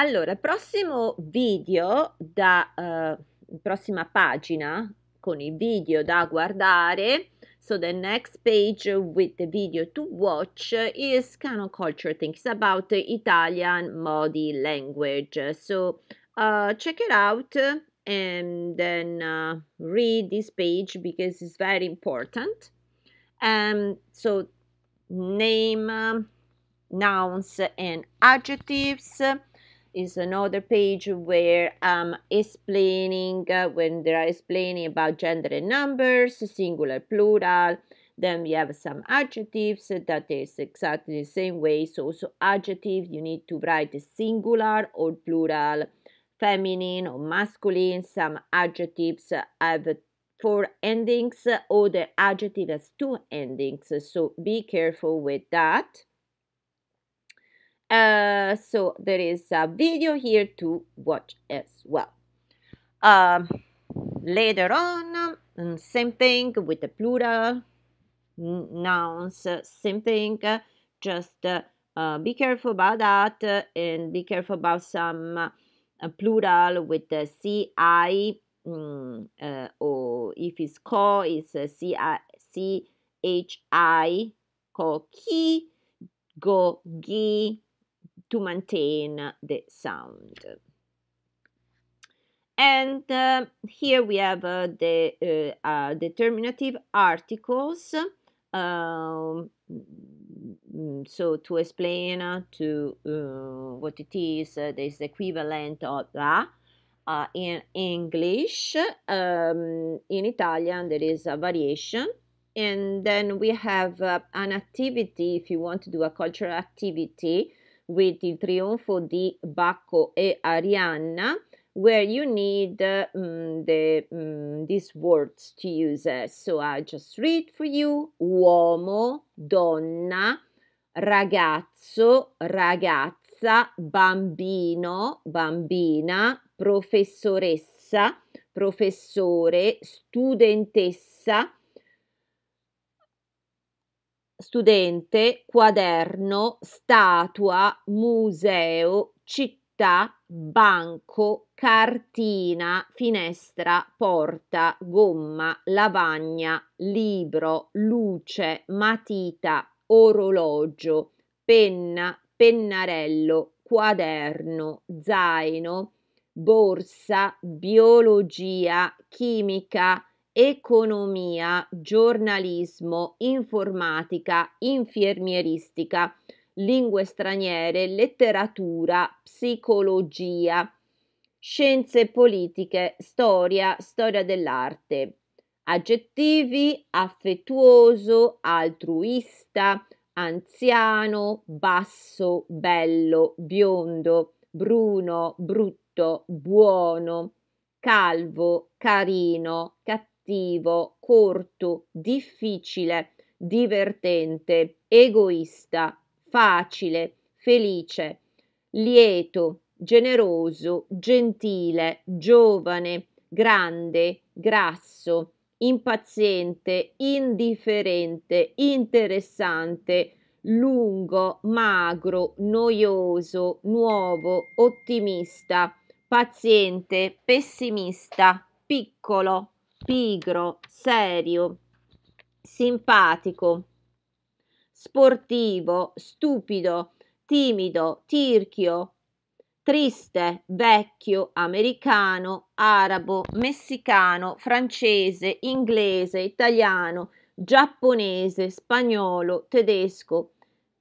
Allora, il prossimo video da uh, prossima pagina con il video da guardare. So the next page with the video to watch is Canon Culture Things about Italian Modi language. So uh, check it out and then uh, read this page because it's very important. Um, so name, um, nouns and adjectives. is another page where I'm explaining uh, when they are explaining about gender and numbers, singular, plural. Then we have some adjectives that is exactly the same way. So also adjective, you need to write singular or plural, feminine or masculine. Some adjectives have four endings, other adjective has two endings. So be careful with that. Uh, so there is a video here to watch as well. Um, later on, mm, same thing with the plural nouns, uh, same thing, uh, just uh, uh, be careful about that and be careful about some plural with the CI um, mm, or if it's co, it's ci CI, CHI, co, ki, go, gi, to maintain the sound. And uh, here we have uh, the uh, uh determinative articles. Um, so to explain uh, to uh, what it is, there's the equivalent of la in English. Um, in Italian, there is a variation and then we have uh, an activity if you want to do a cultural activity with il trionfo di Bacco e Arianna, where you need uh, um, the, um, these words to use. Eh? So I just read for you uomo, donna, ragazzo, ragazza, bambino, bambina, professoressa, professore, studentessa, studente, quaderno, statua, museo, città, banco, cartina, finestra, porta, gomma, lavagna, libro, luce, matita, orologio, penna, pennarello, quaderno, zaino, borsa, biologia, chimica, economia, giornalismo, informatica, infermieristica, lingue straniere, letteratura, psicologia, scienze politiche, storia, storia dell'arte. Aggettivi affettuoso, altruista, anziano, basso, bello, biondo, bruno, brutto, buono, calvo, carino, cattivo cattivo, corto, difficile, divertente, egoista, facile, felice, lieto, generoso, gentile, giovane, grande, grasso, impaziente, indifferente, interessante, lungo, magro, noioso, nuovo, ottimista, paziente, pessimista, piccolo pigro, serio, simpatico, sportivo, stupido, timido, tirchio, triste, vecchio, americano, arabo, messicano, francese, inglese, italiano, giapponese, spagnolo, tedesco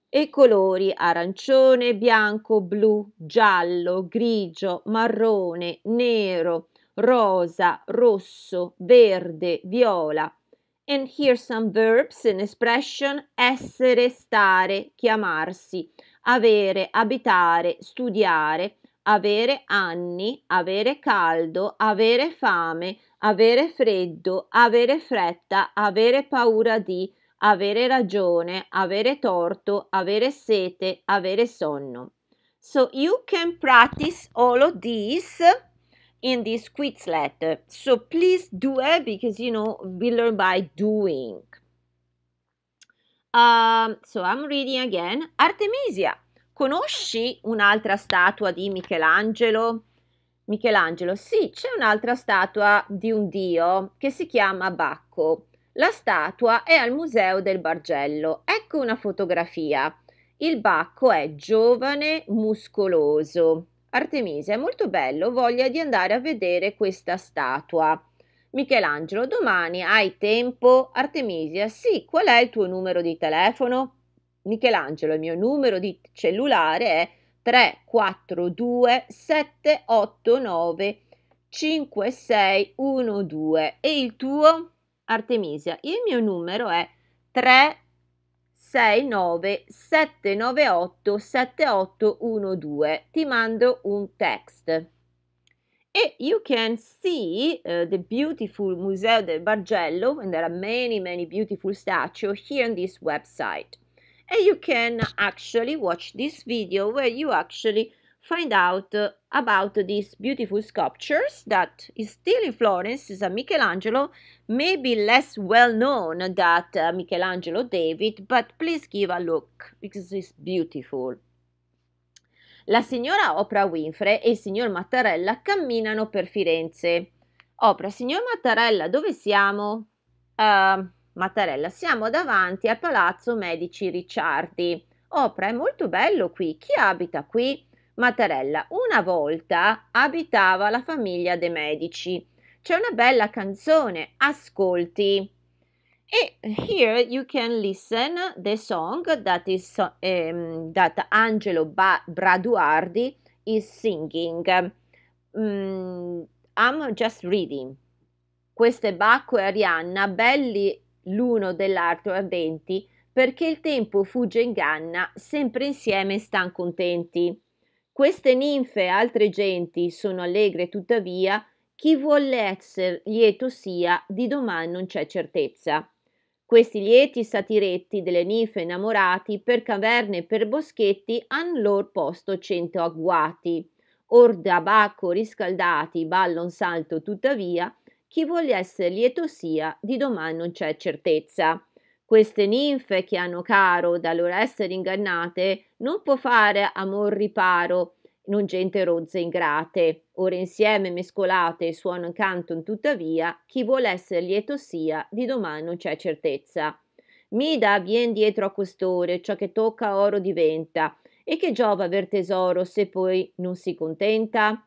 e colori arancione, bianco, blu, giallo, grigio, marrone, nero, rosa, rosso, verde, viola. And here some verbs and expression essere, stare, chiamarsi, avere, abitare, studiare, avere anni, avere caldo, avere fame, avere freddo, avere fretta, avere paura di, avere ragione, avere torto, avere sete, avere sonno. So you can practice all of these in this Quizlet. So please do it because you know we learn by doing. Um, so I'm reading again. Artemisia, conosci un'altra statua di Michelangelo? Michelangelo, sì, c'è un'altra statua di un dio che si chiama Bacco. La statua è al Museo del Bargello. Ecco una fotografia. Il Bacco è giovane, muscoloso. Artemisia, è molto bello, voglia di andare a vedere questa statua. Michelangelo, domani hai tempo? Artemisia, sì, qual è il tuo numero di telefono? Michelangelo, il mio numero di cellulare è 342 789 5612 e il tuo? Artemisia, il mio numero è 3 69 798 7812. Ti mando un text. E you can see uh, the beautiful Museo del Bargello, and there are many, many beautiful statues here on this website. And you can actually watch this video where you actually find out about these beautiful sculptures that is still in Florence is a Michelangelo, maybe less well known than uh, Michelangelo David, but please give a look because it's beautiful. La signora Oprah Winfrey e il signor Mattarella camminano per Firenze. Oprah, signor Mattarella, dove siamo? Uh, Mattarella, siamo davanti al Palazzo Medici Ricciardi. Oprah, è molto bello qui. Chi abita qui? Mattarella. Una volta abitava la famiglia De Medici. C'è una bella canzone, ascolti. E here you can listen the song that, is, um, that Angelo ba- Braduardi is singing. Mm, I'm just reading. Queste Bacco e Arianna, belli l'uno dell'altro ardenti, perché il tempo fugge inganna, sempre insieme stan contenti. Queste ninfe e altre genti sono allegre tuttavia, chi vuol esser lieto sia, di domani non c'è certezza. Questi lieti satiretti delle ninfe innamorati, per caverne e per boschetti, han lor posto cento agguati. Or da bacco riscaldati, ballon salto tuttavia, chi vuol esser lieto sia, di domani non c'è certezza. Queste ninfe che hanno caro da loro essere ingannate non può fare amor riparo non gente rozze ingrate. Ora insieme mescolate suono e canton tuttavia, chi vuol essere lieto sia, di domani non c'è certezza. Mida vien dietro a quest'ore, ciò che tocca oro diventa, e che giova aver tesoro se poi non si contenta?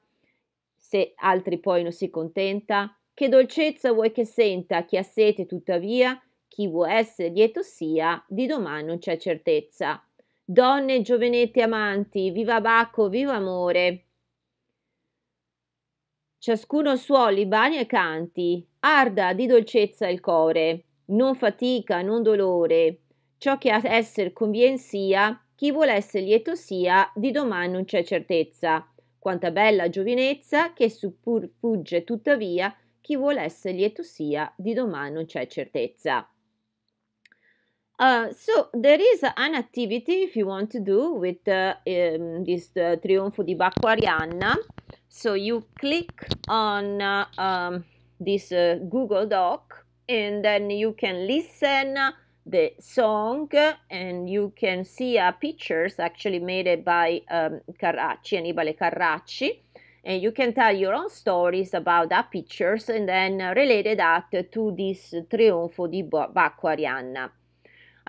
Se altri poi non si contenta? Che dolcezza vuoi che senta chi ha sete tuttavia, chi essere lieto sia, di domani non c'è certezza. Donne e giovenetti amanti, viva Bacco, viva amore! Ciascuno suoli, bani e canti, arda di dolcezza il core, non fatica, non dolore, ciò che a esser convien sia, chi vuol essere lieto sia, di domani non c'è certezza. Quanta bella giovinezza che suppur fugge tuttavia, chi vuol essere lieto sia, di domani non c'è certezza. Uh, so there is an activity if you want to do with uh, um, this uh, Trionfo di Bacco Arianna. So you click on uh, um, this uh, Google Doc and then you can listen the song and you can see uh, pictures actually made by um, Carracci, Annibale Carracci. And you can tell your own stories about that pictures and then related that to this Trionfo di Bacco Arianna.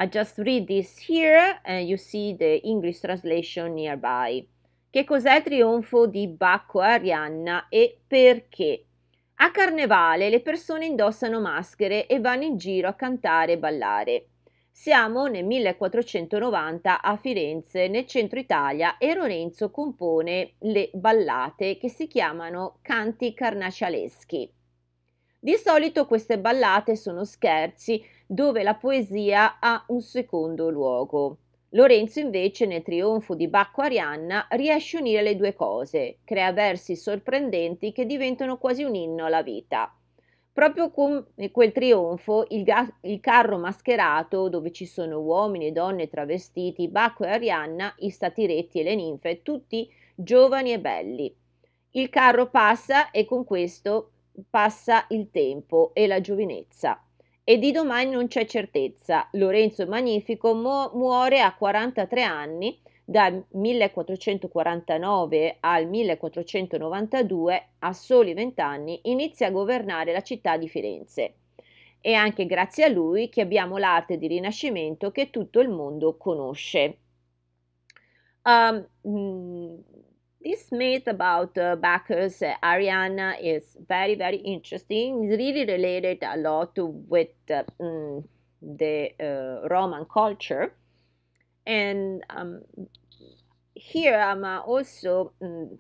I just read this here and you see the English translation nearby. Che cos'è il trionfo di Bacco e Arianna e perché? A carnevale le persone indossano maschere e vanno in giro a cantare e ballare. Siamo nel 1490 a Firenze, nel centro Italia, e Lorenzo compone le ballate che si chiamano canti carnascialeschi. Di solito queste ballate sono scherzi dove la poesia ha un secondo luogo. Lorenzo invece nel trionfo di Bacco Arianna riesce a unire le due cose, crea versi sorprendenti che diventano quasi un inno alla vita. Proprio con quel trionfo, il, ga- il, carro mascherato, dove ci sono uomini e donne travestiti, Bacco e Arianna, i statiretti e le ninfe, tutti giovani e belli. Il carro passa e con questo passa il tempo e la giovinezza e di domani non c'è certezza. Lorenzo Magnifico mu- muore a 43 anni dal 1449 al 1492, a soli 20 anni, inizia a governare la città di Firenze. E anche grazie a lui che abbiamo l'arte di rinascimento che tutto il mondo conosce. Um, This myth about uh, Bacchus uh, Ariana is very, very interesting. It's really related a lot to, with uh, mm, the uh, Roman culture. And um, here I'm uh, also mm,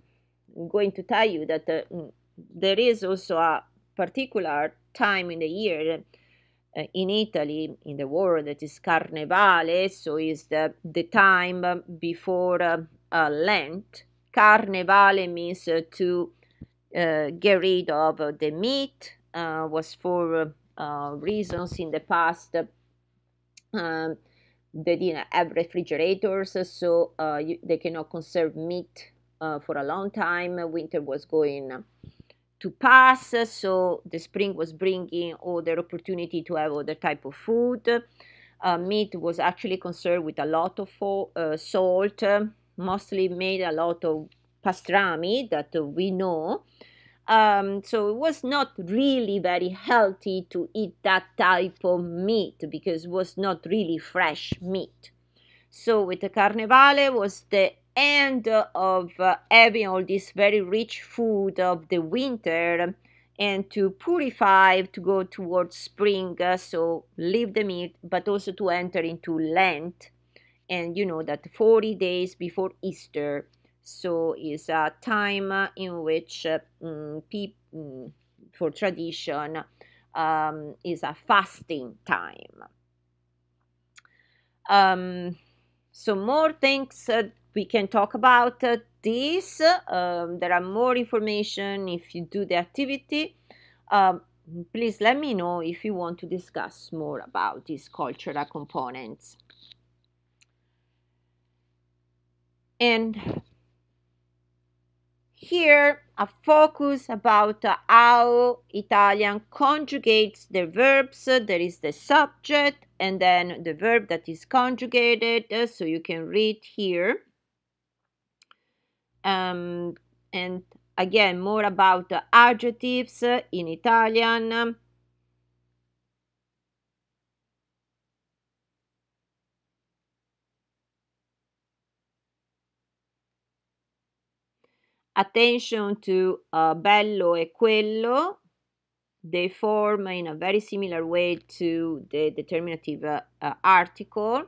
going to tell you that uh, mm, there is also a particular time in the year uh, in Italy, in the world, that is Carnevale, so is the, the time before uh, uh, Lent, Carnevale means uh, to uh, get rid of uh, the meat, was for reasons in the past. Um, they didn't have refrigerators, so you, they cannot conserve meat for a long time. Winter was going to pass so the spring was bringing other opportunity to have other type of food uh, meat was actually conserved with a lot of uh, salt mostly made a lot of pastrami that we know. Um, so it was not really very healthy to eat that type of meat because it was not really fresh meat. So with the Carnevale was the end of uh, having all this very rich food of the winter and to purify to go towards spring uh, so leave the meat but also to enter into lent and you know that 40 days before Easter so is a time uh, in which uh, mm, people mm, for tradition um, is a fasting time um, so more things uh, we can talk about uh, this um, there are more information if you do the activity um, please let me know if you want to discuss more about these cultural components and here a focus about how Italian conjugates the verbs. There is the subject and then the verb that is conjugated. So you can read here. Um, and again, more about the adjectives in Italian. attention to uh, bello e quello, they form in a very similar way to the determinative uh, uh, article.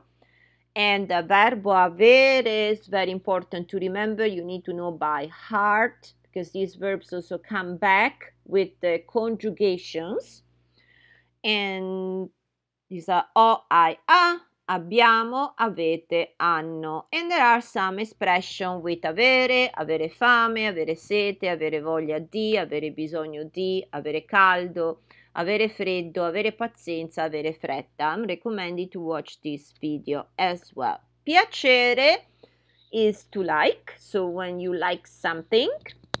And the verbo avere is very important to remember. You need to know by heart because these verbs also come back with the conjugations. And these are o, i, a, abbiamo, avete, hanno. And there are some expressions with avere, avere fame, avere sete, avere voglia di, avere bisogno di, avere caldo, avere freddo, avere pazienza, avere fretta. I'm recommended to watch this video as well. Piacere is to like, so when you like something,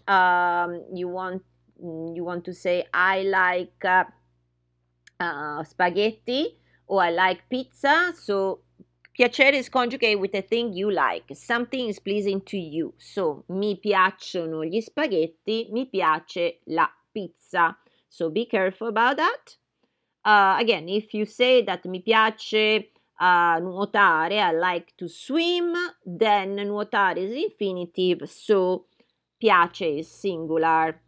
um, you want you want to say I like uh, uh, spaghetti or I like pizza. So piacere is conjugate with a thing you like. Something is pleasing to you. So mi piacciono gli spaghetti, mi piace la pizza. So be careful about that. Uh, again, if you say that mi piace uh, nuotare, I like to swim, then nuotare is infinitive, so piace is singular.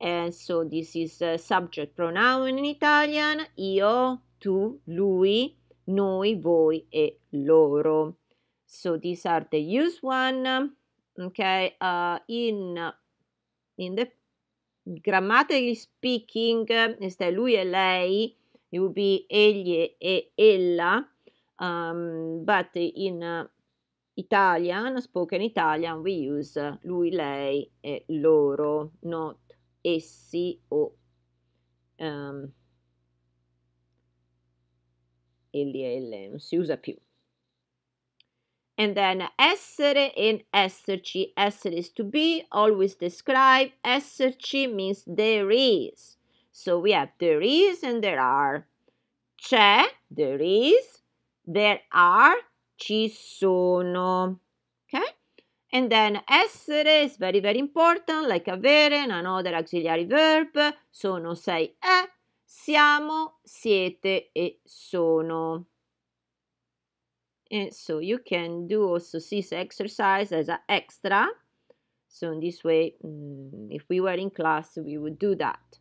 And so this is a subject pronoun in Italian, io, tu, lui, noi, voi e loro. So these are the used one. Okay, uh, in, in the grammatically speaking, instead lui e lei, it would be egli e ella. Um, but in uh, Italian, spoken Italian, we use lui, lei e loro, not essi o um, LL, non si usa più. And then essere e esserci. Essere is to be, always describe. Esserci means there is. So we have there is and there are. C'è, there is, there are, ci sono. Okay? And then essere is very very important, like avere, another auxiliary verb. Sono sei è, Siamo, siete e sono. And so you can do also this exercise as an extra. So in this way, mm, if we were in class, we would do that.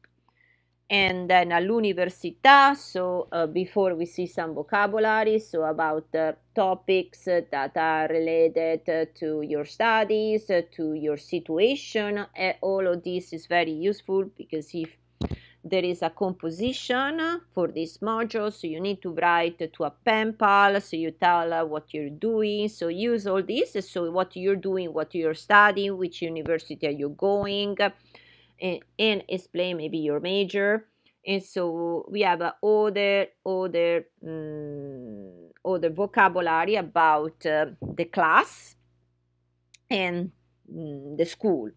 And then all'università, so uh, before we see some vocabulary, so about uh, topics that are related to your studies, to your situation, all of this is very useful because if there is a composition for this module so you need to write to a pen pal so you tell what you're doing so use all this so what you're doing what you're studying which university are you going and, and explain maybe your major and so we have other other um, other vocabulary about uh, the class and um, the school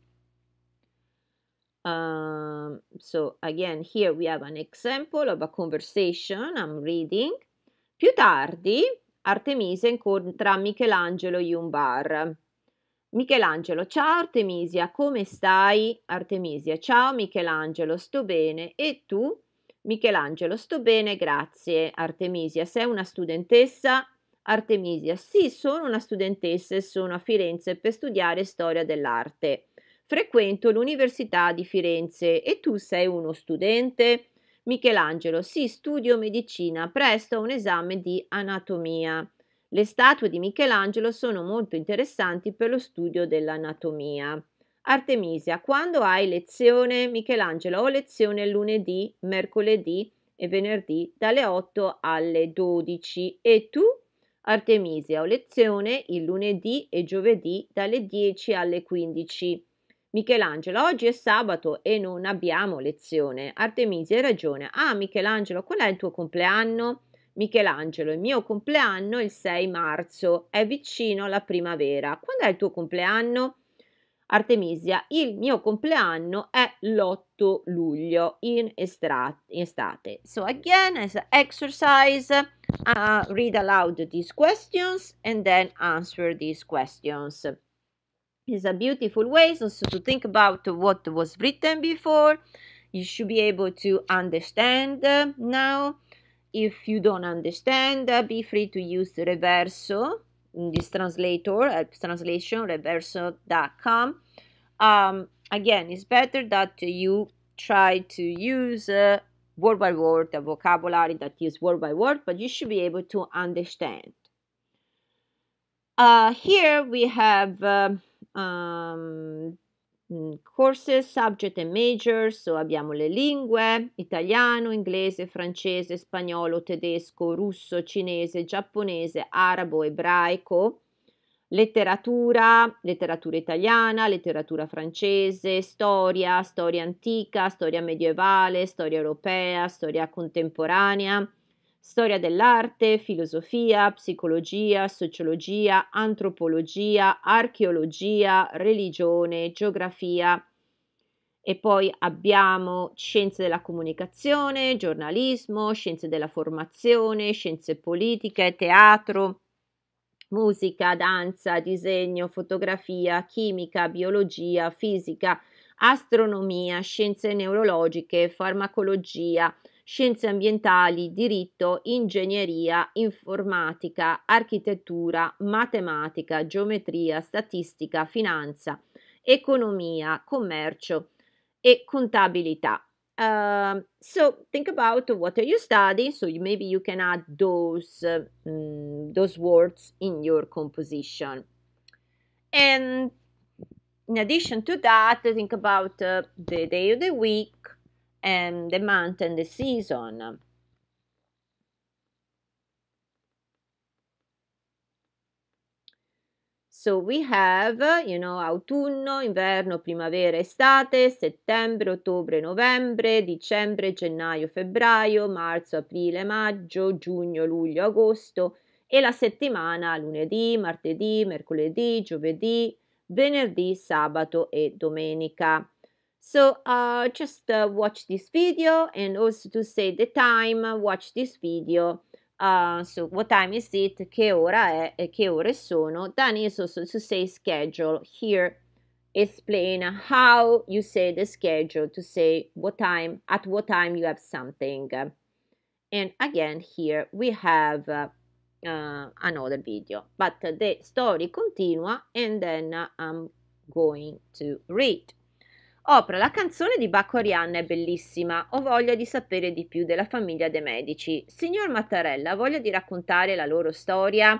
Um, so again, here we have an example of a conversation I'm reading. Più tardi Artemisia incontra Michelangelo in un bar. Michelangelo, ciao Artemisia, come stai? Artemisia, ciao Michelangelo, sto bene. E tu? Michelangelo, sto bene, grazie. Artemisia, sei una studentessa? Artemisia, sì, sono una studentessa e sono a Firenze per studiare storia dell'arte. Frequento l'Università di Firenze e tu sei uno studente? Michelangelo, sì, studio medicina, presto un esame di anatomia. Le statue di Michelangelo sono molto interessanti per lo studio dell'anatomia. Artemisia, quando hai lezione? Michelangelo, ho lezione lunedì, mercoledì e venerdì dalle 8 alle 12. E tu? Artemisia, ho lezione il lunedì e giovedì dalle 10 alle 15. Michelangelo, oggi è sabato e non abbiamo lezione. Artemisia, hai ragione. Ah, Michelangelo, qual è il tuo compleanno? Michelangelo, il mio compleanno è il 6 marzo, è vicino alla primavera. Quando è il tuo compleanno? Artemisia, il mio compleanno è l'8 luglio in, estra- in estate. So again, as an exercise, uh, read aloud these questions and then answer these questions. It's a beautiful way also to think about what was written before. You should be able to understand uh, now. If you don't understand, uh, be free to use the Reverso, this translator, uh, translation, reverso.com. Um, again, it's better that you try to use uh, word by word, the vocabulary that is word by word, but you should be able to understand. Uh, here we have um, um, ehm, mm, courses, subject e majors, so abbiamo le lingue, italiano, inglese, francese, spagnolo, tedesco, russo, cinese, giapponese, arabo, ebraico, letteratura, letteratura italiana, letteratura francese, storia, storia antica, storia medievale, storia europea, storia contemporanea, storia dell'arte, filosofia, psicologia, sociologia, antropologia, archeologia, religione, geografia. E poi abbiamo scienze della comunicazione, giornalismo, scienze della formazione, scienze politiche, teatro, musica, danza, disegno, fotografia, chimica, biologia, fisica, astronomia, scienze neurologiche, farmacologia, scienze ambientali, diritto, ingegneria, informatica, architettura, matematica, geometria, statistica, finanza, economia, commercio e contabilità. Uh, so think about what are you study so you, maybe you can add those uh, mm, those words in your composition and in addition to that think about uh, the day of the week um, the month and the season. So we have, you know, autunno, inverno, primavera, estate, settembre, ottobre, novembre, dicembre, gennaio, febbraio, marzo, aprile, maggio, giugno, luglio, agosto e la settimana lunedì, martedì, mercoledì, giovedì, venerdì, sabato e domenica. So uh, just uh, watch this video and also to say the time, uh, watch this video. Uh, so what time is it? Che ora è? E che ore sono? Then is also to say schedule. Here explain how you say the schedule to say what time, at what time you have something. And again here we have uh, uh, another video. But the story continua and then I'm going to read. Opera, la canzone di Bacco Arianna è bellissima, ho voglia di sapere di più della famiglia De Medici. Signor Mattarella, ha voglia di raccontare la loro storia?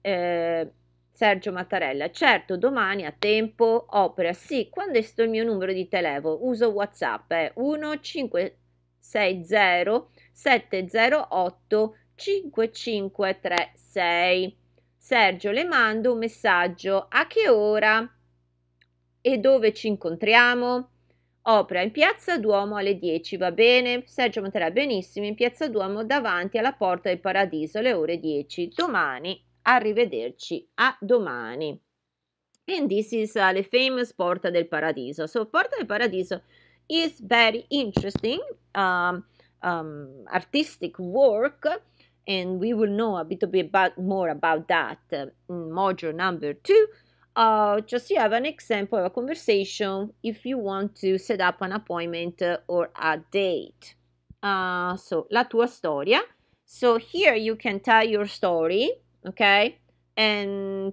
Eh, Sergio Mattarella, certo, domani a tempo, opera, sì, quando è il mio numero di telefono? Uso Whatsapp, è 1560 708 5536. Sergio, le mando un messaggio, a che ora? E dove ci incontriamo? Opera in piazza Duomo alle 10, va bene? Sergio Matera, benissimo, in piazza Duomo davanti alla porta del paradiso alle ore 10. Domani, arrivederci, a domani. And this is uh, the famous Porta del Paradiso. So, Porta del Paradiso is very interesting um, um, artistic work, and we will know a bit, a bit about, more about that in module number two. uh, just you have an example of a conversation if you want to set up an appointment uh, or a date. Uh, so, la tua storia. So here you can tell your story, okay, and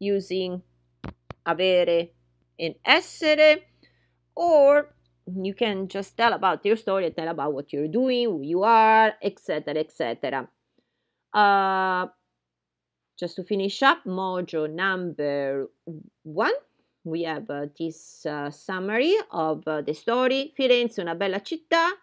using avere and essere, or you can just tell about your story, tell about what you're doing, who you are, etc., etc. Uh, Just cioè, to finish up, Mojo number one, we have uh, this uh, summary of uh, the story. Firenze è una bella città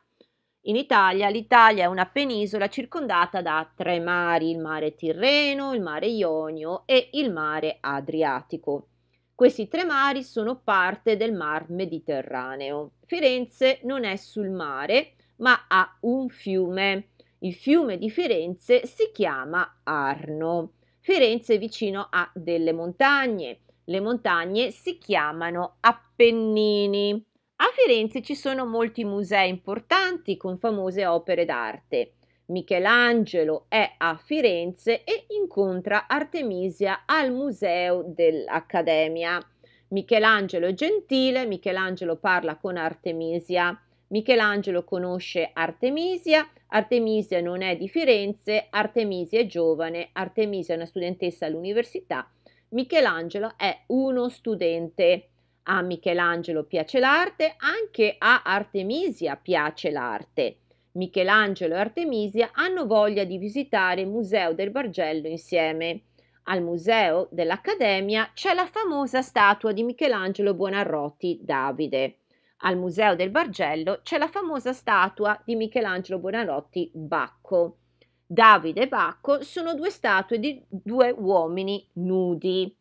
in Italia. L'Italia è una penisola circondata da tre mari, il mare Tirreno, il mare Ionio e il mare Adriatico. Questi tre mari sono parte del Mar Mediterraneo. Firenze non è sul mare, ma ha un fiume. Il fiume di Firenze si chiama Arno. Firenze è vicino a delle montagne. Le montagne si chiamano Appennini. A Firenze ci sono molti musei importanti con famose opere d'arte. Michelangelo è a Firenze e incontra Artemisia al Museo dell'Accademia. Michelangelo è gentile, Michelangelo parla con Artemisia, Michelangelo conosce Artemisia Artemisia non è di Firenze, Artemisia è giovane, Artemisia è una studentessa all'università, Michelangelo è uno studente. A Michelangelo piace l'arte, anche a Artemisia piace l'arte. Michelangelo e Artemisia hanno voglia di visitare il Museo del Bargello insieme. Al Museo dell'Accademia c'è la famosa statua di Michelangelo Buonarroti Davide al Museo del Bargello c'è la famosa statua di Michelangelo Buonarroti Bacco. Davide e Bacco sono due statue di due uomini nudi.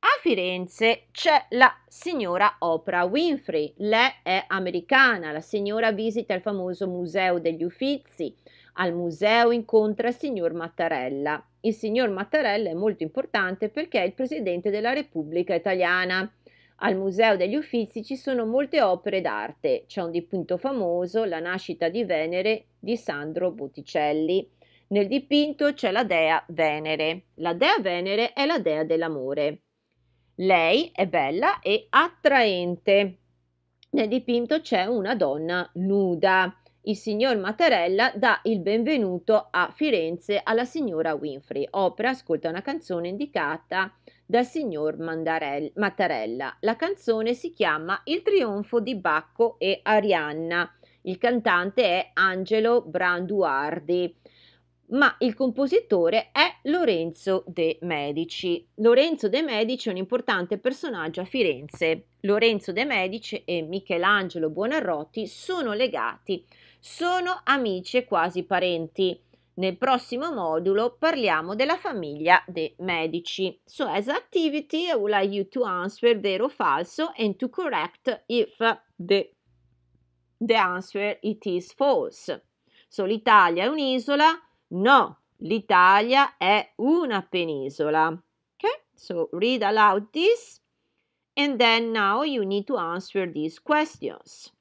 A Firenze c'è la signora Oprah Winfrey, lei è americana, la signora visita il famoso Museo degli Uffizi, al museo incontra il signor Mattarella. Il signor Mattarella è molto importante perché è il presidente della Repubblica Italiana al Museo degli Uffizi ci sono molte opere d'arte, c'è un dipinto famoso, La nascita di Venere di Sandro Botticelli. Nel dipinto c'è la dea Venere. La dea Venere è la dea dell'amore. Lei è bella e attraente. Nel dipinto c'è una donna nuda. Il signor Mattarella dà il benvenuto a Firenze alla signora Winfrey. Opera ascolta una canzone indicata dal signor Mandarel, Mattarella. La canzone si chiama Il trionfo di Bacco e Arianna. Il cantante è Angelo Branduardi, ma il compositore è Lorenzo De Medici. Lorenzo De Medici è un importante personaggio a Firenze. Lorenzo De Medici e Michelangelo Buonarroti sono legati, sono amici e quasi parenti. Nel prossimo modulo parliamo della famiglia dei medici. So as activity, I would like you to answer vero o falso and to correct if the, the answer it is false. So l'Italia è un'isola? No, l'Italia è una penisola. Ok? So read aloud this and then now you need to answer these questions.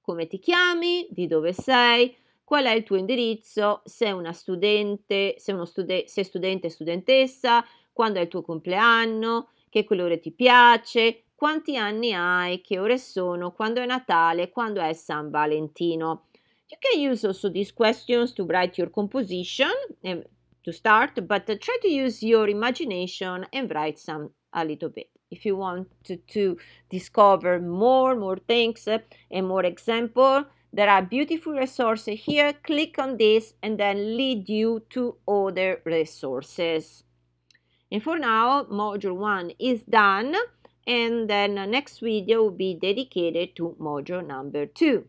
Come ti chiami? Di dove sei? qual è il tuo indirizzo, sei una studente, se uno stude- sei studente, studentessa, quando è il tuo compleanno, che colore ti piace, quanti anni hai, che ore sono, quando è Natale, quando è San Valentino. You can use also these questions to write your composition and to start, but try to use your imagination and write some a little bit. If you want to, to discover more, more things uh, and more examples, There are beautiful resources here. Click on this and then lead you to other resources. And for now, module 1 is done and then the uh, next video will be dedicated to module number 2.